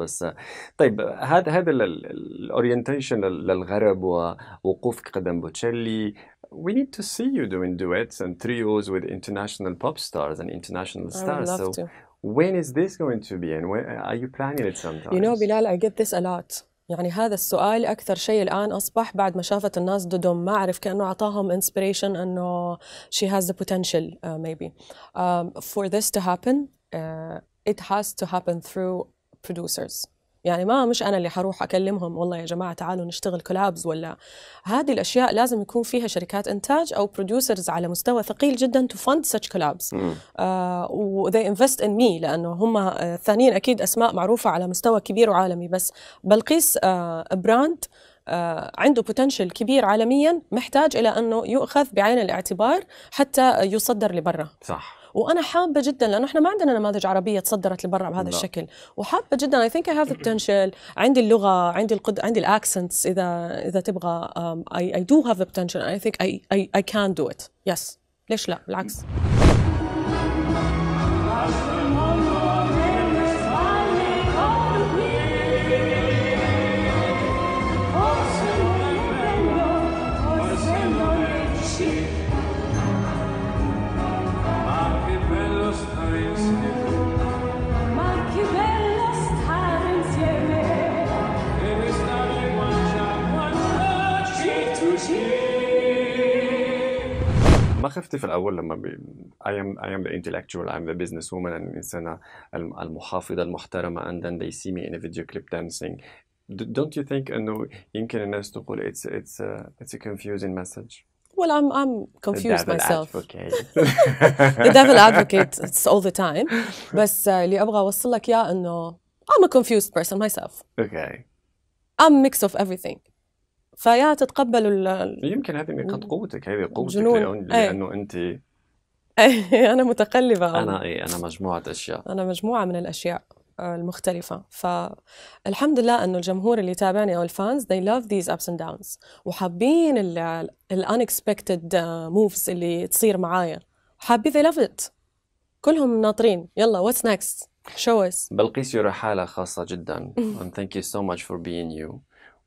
بس طيب هذا هذا الاورينتيشن للغرب ووقوفك قدم بوتشيلي we need to see you doing duets and trios with international pop stars and international stars. I would love so to. when is this going to be and when are you planning it sometimes You know Bilal, I get this a lot. يعني هذا السؤال أكثر شيء الآن أصبح بعد ما شافت الناس دودوم ما أعرف كأنه أعطاهم inspiration أنه she has the potential uh, maybe um, for this to happen uh, it has to happen through producers يعني ما مش انا اللي حروح اكلمهم والله يا جماعه تعالوا نشتغل كولابز ولا هذه الاشياء لازم يكون فيها شركات انتاج او بروديوسرز على مستوى ثقيل جدا تو فند سيتش كولابز وذي انفست ان مي لانه هم آه، الثانيين اكيد اسماء معروفه على مستوى كبير وعالمي بس بلقيس براند آه، آه، عنده بوتنشل كبير عالميا محتاج الى انه يؤخذ بعين الاعتبار حتى يصدر لبرا صح وانا حابه جدا لانه احنا ما عندنا نماذج عربيه تصدرت لبرا بهذا لا. الشكل وحابه جدا اي ثينك اي هاف بوتنشل عندي اللغه عندي القد عندي الاكسنتس اذا اذا تبغى اي دو هاف بوتنشل اي ثينك اي اي كان دو ات يس ليش لا بالعكس ما خفت في الاول لما ب... I am I am the intellectual I'm the business woman الانسانه المحافظه المحترمه and then they see me in a video clip dancing don't you think انه يمكن الناس تقول it's it's a, it's a confusing message Well, I'm, I'm confused the devil myself. Advocate. the devil advocate. It's all the time. بس اللي ابغى اوصل لك اياه انه I'm a confused person myself. Okay. I'm mix of everything. فيا تتقبلوا ال... يمكن هذه نقاط قوتك هذه قوتك جنون. لانه انت انا متقلبه انا اي انا مجموعه اشياء انا مجموعه من الاشياء آه، المختلفة فالحمد لله أنه الجمهور اللي تابعني أو الفانز they love these ups and downs وحابين ال unexpected آه، moves اللي تصير معايا حابين they love it كلهم ناطرين يلا what's next show us بلقيس رحالة خاصة جدا and thank you so much for being you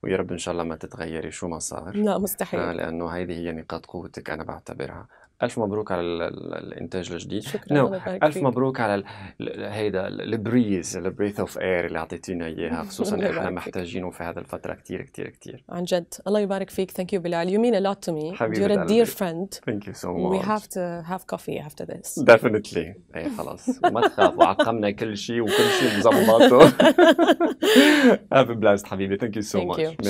ويا رب ان شاء الله ما تتغيري شو ما صار لا مستحيل آه، لانه هذه هي نقاط قوتك انا بعتبرها الف مبروك على الانتاج الجديد شكرا no. الف مبروك على هيدا البريز البريث اوف اير اللي اعطيتينا اياها خصوصا احنا محتاجينه في هذا الفتره كثير كثير كثير عن جد الله يبارك فيك ثانك يو بلال يو مين ا لوت تو مي يو ا دير فريند ثانك يو سو ماتش وي هاف تو هاف كوفي افتر ذس ديفينتلي اي خلاص ما تخافوا عقمنا كل شيء وكل شيء مظبطه هاف بلاست حبيبي ثانك يو سو ماتش